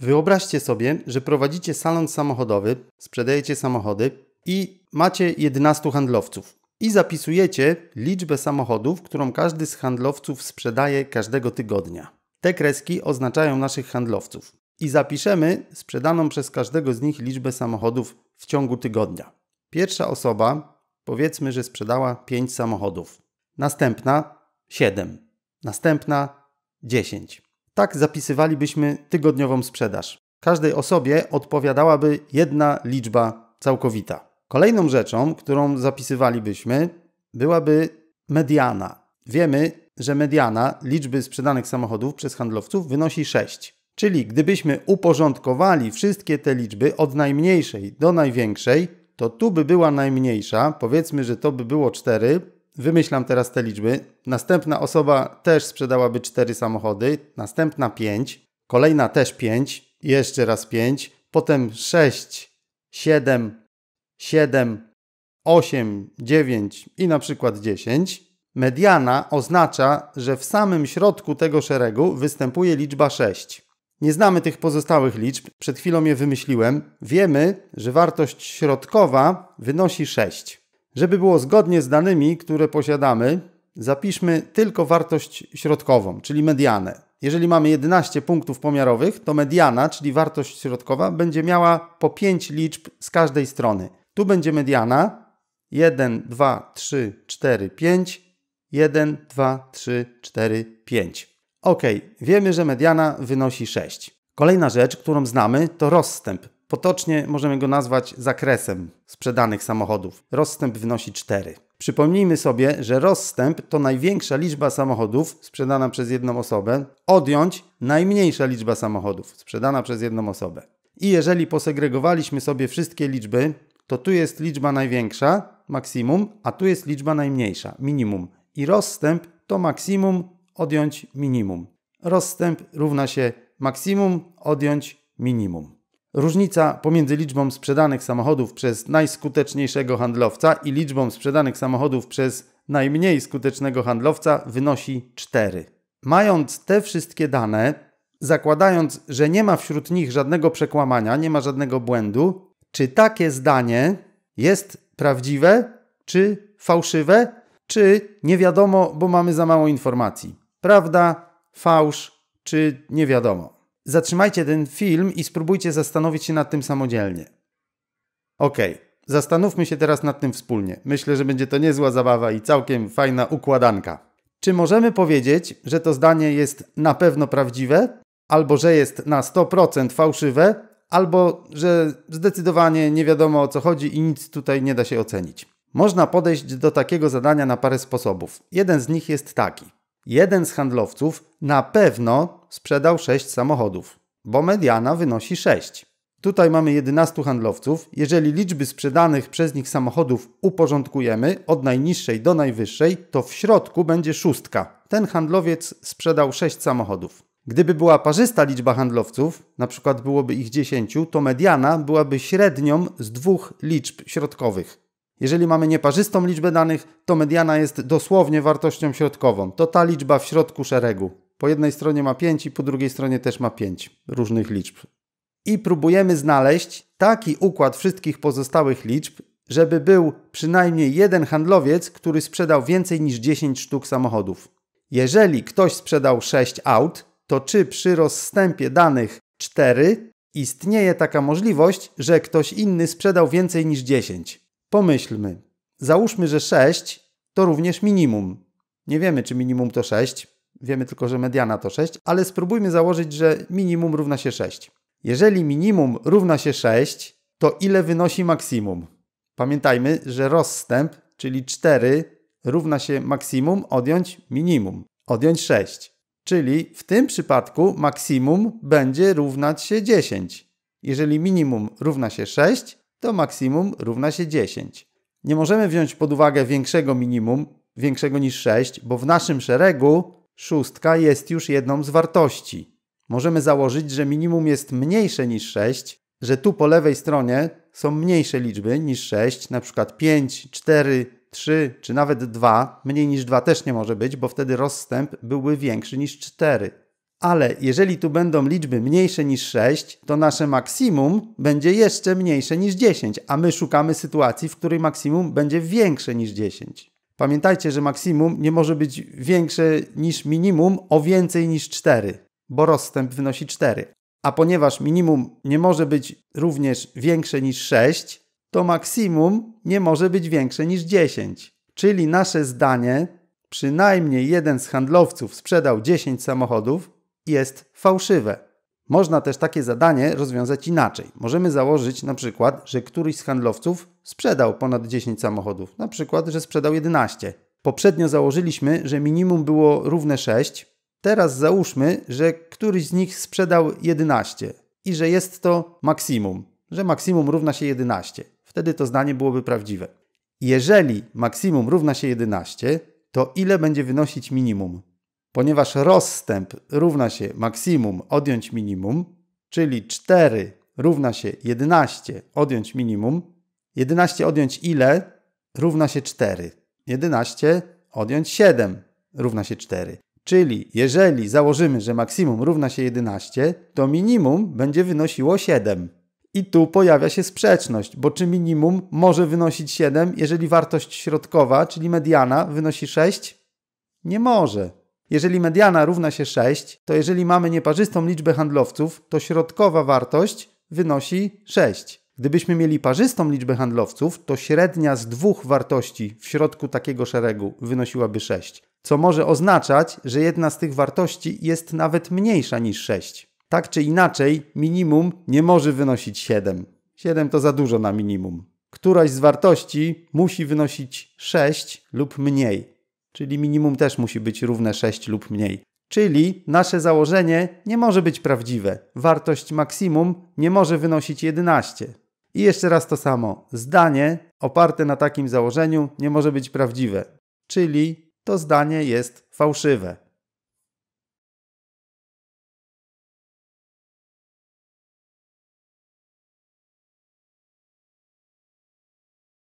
Wyobraźcie sobie, że prowadzicie salon samochodowy, sprzedajecie samochody i macie 11 handlowców. I zapisujecie liczbę samochodów, którą każdy z handlowców sprzedaje każdego tygodnia. Te kreski oznaczają naszych handlowców. I zapiszemy sprzedaną przez każdego z nich liczbę samochodów w ciągu tygodnia. Pierwsza osoba, powiedzmy, że sprzedała 5 samochodów. Następna 7. Następna 10. Tak zapisywalibyśmy tygodniową sprzedaż. Każdej osobie odpowiadałaby jedna liczba całkowita. Kolejną rzeczą, którą zapisywalibyśmy, byłaby mediana. Wiemy, że mediana liczby sprzedanych samochodów przez handlowców wynosi 6. Czyli gdybyśmy uporządkowali wszystkie te liczby od najmniejszej do największej, to tu by była najmniejsza, powiedzmy, że to by było 4, Wymyślam teraz te liczby. Następna osoba też sprzedałaby 4 samochody, następna 5, kolejna też 5, jeszcze raz 5, potem 6, 7, 7, 8, 9 i na przykład 10. Mediana oznacza, że w samym środku tego szeregu występuje liczba 6. Nie znamy tych pozostałych liczb, przed chwilą je wymyśliłem. Wiemy, że wartość środkowa wynosi 6. Żeby było zgodnie z danymi, które posiadamy, zapiszmy tylko wartość środkową, czyli medianę. Jeżeli mamy 11 punktów pomiarowych, to mediana, czyli wartość środkowa, będzie miała po 5 liczb z każdej strony. Tu będzie mediana 1, 2, 3, 4, 5, 1, 2, 3, 4, 5. Ok, wiemy, że mediana wynosi 6. Kolejna rzecz, którą znamy, to rozstęp. Potocznie możemy go nazwać zakresem sprzedanych samochodów. Rozstęp wynosi 4. Przypomnijmy sobie, że rozstęp to największa liczba samochodów sprzedana przez jedną osobę, odjąć najmniejsza liczba samochodów sprzedana przez jedną osobę. I jeżeli posegregowaliśmy sobie wszystkie liczby, to tu jest liczba największa, maksimum, a tu jest liczba najmniejsza, minimum. I rozstęp to maksimum odjąć minimum. Rozstęp równa się maksimum odjąć minimum. Różnica pomiędzy liczbą sprzedanych samochodów przez najskuteczniejszego handlowca i liczbą sprzedanych samochodów przez najmniej skutecznego handlowca wynosi 4. Mając te wszystkie dane, zakładając, że nie ma wśród nich żadnego przekłamania, nie ma żadnego błędu, czy takie zdanie jest prawdziwe, czy fałszywe, czy nie wiadomo, bo mamy za mało informacji. Prawda, fałsz, czy nie wiadomo zatrzymajcie ten film i spróbujcie zastanowić się nad tym samodzielnie. Okej, okay. zastanówmy się teraz nad tym wspólnie. Myślę, że będzie to niezła zabawa i całkiem fajna układanka. Czy możemy powiedzieć, że to zdanie jest na pewno prawdziwe, albo że jest na 100% fałszywe, albo że zdecydowanie nie wiadomo o co chodzi i nic tutaj nie da się ocenić? Można podejść do takiego zadania na parę sposobów. Jeden z nich jest taki. Jeden z handlowców na pewno sprzedał 6 samochodów, bo mediana wynosi 6. Tutaj mamy 11 handlowców. Jeżeli liczby sprzedanych przez nich samochodów uporządkujemy od najniższej do najwyższej, to w środku będzie szóstka. Ten handlowiec sprzedał 6 samochodów. Gdyby była parzysta liczba handlowców, na przykład byłoby ich 10, to mediana byłaby średnią z dwóch liczb środkowych. Jeżeli mamy nieparzystą liczbę danych, to mediana jest dosłownie wartością środkową. To ta liczba w środku szeregu. Po jednej stronie ma 5 i po drugiej stronie też ma 5 różnych liczb. I próbujemy znaleźć taki układ wszystkich pozostałych liczb, żeby był przynajmniej jeden handlowiec, który sprzedał więcej niż 10 sztuk samochodów. Jeżeli ktoś sprzedał 6 aut, to czy przy rozstępie danych 4 istnieje taka możliwość, że ktoś inny sprzedał więcej niż 10? Pomyślmy. Załóżmy, że 6 to również minimum. Nie wiemy, czy minimum to 6, Wiemy tylko, że mediana to 6, ale spróbujmy założyć, że minimum równa się 6. Jeżeli minimum równa się 6, to ile wynosi maksimum? Pamiętajmy, że rozstęp, czyli 4, równa się maksimum odjąć minimum, odjąć 6. Czyli w tym przypadku maksimum będzie równać się 10. Jeżeli minimum równa się 6, to maksimum równa się 10. Nie możemy wziąć pod uwagę większego minimum, większego niż 6, bo w naszym szeregu Szóstka jest już jedną z wartości. Możemy założyć, że minimum jest mniejsze niż 6, że tu po lewej stronie są mniejsze liczby niż 6, np. 5, 4, 3 czy nawet 2. Mniej niż 2 też nie może być, bo wtedy rozstęp byłby większy niż 4. Ale jeżeli tu będą liczby mniejsze niż 6, to nasze maksimum będzie jeszcze mniejsze niż 10, a my szukamy sytuacji, w której maksimum będzie większe niż 10. Pamiętajcie, że maksimum nie może być większe niż minimum o więcej niż 4, bo rozstęp wynosi 4. A ponieważ minimum nie może być również większe niż 6, to maksimum nie może być większe niż 10. Czyli nasze zdanie, przynajmniej jeden z handlowców sprzedał 10 samochodów, jest fałszywe. Można też takie zadanie rozwiązać inaczej. Możemy założyć na przykład, że któryś z handlowców sprzedał ponad 10 samochodów, na przykład, że sprzedał 11. Poprzednio założyliśmy, że minimum było równe 6, teraz załóżmy, że któryś z nich sprzedał 11 i że jest to maksimum, że maksimum równa się 11. Wtedy to zdanie byłoby prawdziwe. Jeżeli maksimum równa się 11, to ile będzie wynosić minimum? Ponieważ rozstęp równa się maksimum odjąć minimum, czyli 4 równa się 11 odjąć minimum, 11 odjąć ile równa się 4. 11 odjąć 7 równa się 4. Czyli jeżeli założymy, że maksimum równa się 11, to minimum będzie wynosiło 7. I tu pojawia się sprzeczność, bo czy minimum może wynosić 7, jeżeli wartość środkowa, czyli mediana, wynosi 6? Nie może. Jeżeli mediana równa się 6, to jeżeli mamy nieparzystą liczbę handlowców, to środkowa wartość wynosi 6. Gdybyśmy mieli parzystą liczbę handlowców, to średnia z dwóch wartości w środku takiego szeregu wynosiłaby 6, co może oznaczać, że jedna z tych wartości jest nawet mniejsza niż 6. Tak czy inaczej, minimum nie może wynosić 7. 7 to za dużo na minimum. Któraś z wartości musi wynosić 6 lub mniej, czyli minimum też musi być równe 6 lub mniej. Czyli nasze założenie nie może być prawdziwe. Wartość maksimum nie może wynosić 11. I jeszcze raz to samo. Zdanie oparte na takim założeniu nie może być prawdziwe, czyli to zdanie jest fałszywe.